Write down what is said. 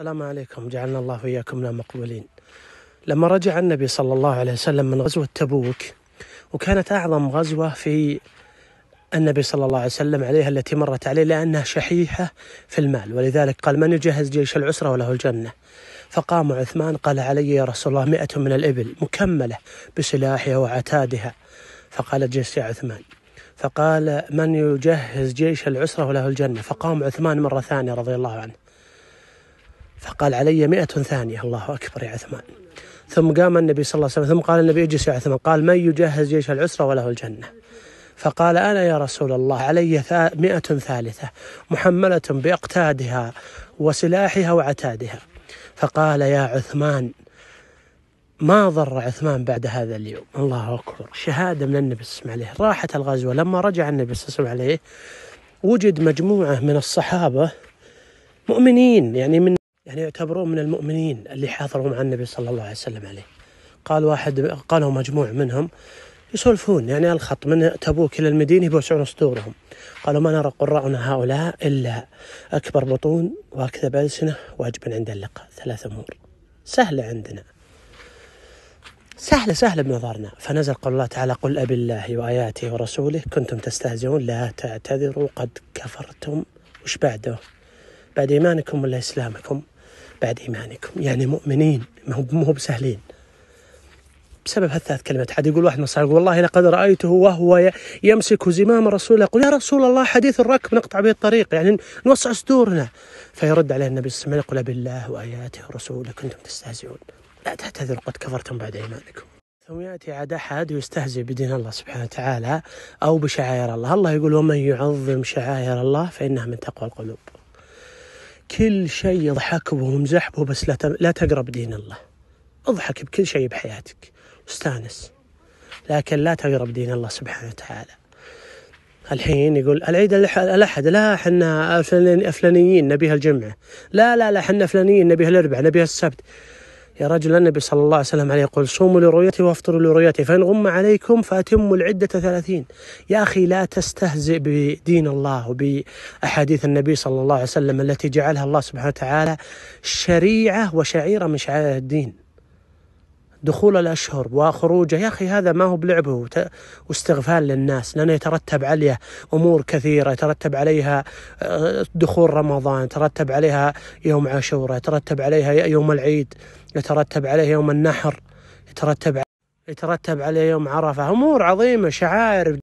السلام عليكم جعلنا الله وإياكم لا مقبولين لما رجع النبي صلى الله عليه وسلم من غزوة تبوك وكانت أعظم غزوة في النبي صلى الله عليه وسلم عليها التي مرت عليه لأنها شحيحة في المال ولذلك قال من يجهز جيش العسرة وله الجنة فقام عثمان قال علي يا رسول الله مئة من الإبل مكملة بسلاحها وعتادها فقال جيش عثمان فقال من يجهز جيش العسرة وله الجنة فقام عثمان مرة ثانية رضي الله عنه فقال علي مئة ثانية الله أكبر يا عثمان ثم قام النبي صلى الله عليه وسلم ثم قال النبي اجلس يا عثمان قال من يجهز جيش العسرة وله الجنة فقال أنا يا رسول الله علي مئة ثالثة محملة بأقتادها وسلاحها وعتادها فقال يا عثمان ما ضر عثمان بعد هذا اليوم الله أكبر شهادة من النبي صلى الله عليه وسلم راحت الغزوة لما رجع النبي صلى الله عليه وجد مجموعة من الصحابة مؤمنين يعني من يعني يعتبرون من المؤمنين اللي حاضروا مع النبي صلى الله عليه وسلم عليه قال واحد قالوا مجموع منهم يسولفون يعني الخط من تبوك إلى المدينة يبوسعون صدورهم قالوا ما نرى قراءنا هؤلاء إلا أكبر بطون وأكذب ألسنة واجبا عند اللقاء ثلاث أمور سهلة عندنا سهلة سهلة بنظرنا فنزل قول الله تعالى قل أبي الله وآياته ورسوله كنتم تستهزئون لا تعتذروا قد كفرتم وش بعده بعد إيمانكم ولا إسلامكم بعد إيمانكم يعني مؤمنين ما هو مو بسهلين بسبب هالثلاث كلمات حد يقول واحد مصاري الصحابه والله لقد رأيته وهو يمسك زمام رسول الله يقول يا رسول الله حديث الركب نقطع به الطريق يعني نوسع صدورنا فيرد عليه النبي صلى الله عليه وسلم يقول بالله وآياته ورسوله كنتم تستهزئون لا تعتذروا قد كفرتم بعد إيمانكم ثم يأتي عاد أحد يستهزئ بدين الله سبحانه وتعالى أو بشعائر الله الله يقول ومن يعظم شعائر الله فإنها من تقوى القلوب كل شيء يضحك به بس لا لا تقرب دين الله اضحك بكل شيء بحياتك واستانس لكن لا تقرب دين الله سبحانه وتعالى الحين يقول العيد الاحد لا احنا فلانيين نبيها الجمعه لا لا لا احنا فلانيين نبيها الاربعاء نبيها السبت يا رجل النبي صلى الله عليه وسلم عليه يقول صوموا لرؤيتي وافطروا لرؤيتي فإن غم عليكم فأتموا العدة ثلاثين يا أخي لا تستهزئ بدين الله وبأحاديث النبي صلى الله عليه وسلم التي جعلها الله سبحانه وتعالى شريعة وشعيرة من شعائر الدين دخول الأشهر وخروجه يا أخي هذا ما هو بلعبه واستغفال للناس لأنه يترتب عليه أمور كثيرة يترتب عليها آه، دخول رمضان يترتب عليها يوم عاشوراء يترتب عليها يوم العيد يترتب عليه يوم النحر يترتب يترتب عليه يوم عرفة أمور عظيمة شعائر